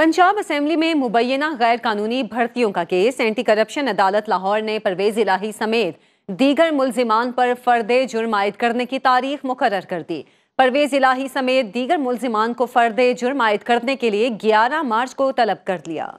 Punjab assembly में मुबैना गैर कानूनी भर्तियों का केस एंटी करप्शन अदालत लाहौर ने परवेज इलाही समेत दीगर मुलजिमान पर फर्द जुर्म आयद करने की तारीख मुकर कर दी परवेज इलाही समेत दीगर मुलजिमान को फर्द जुर्म आयद करने के लिए 11 मार्च को तलब कर लिया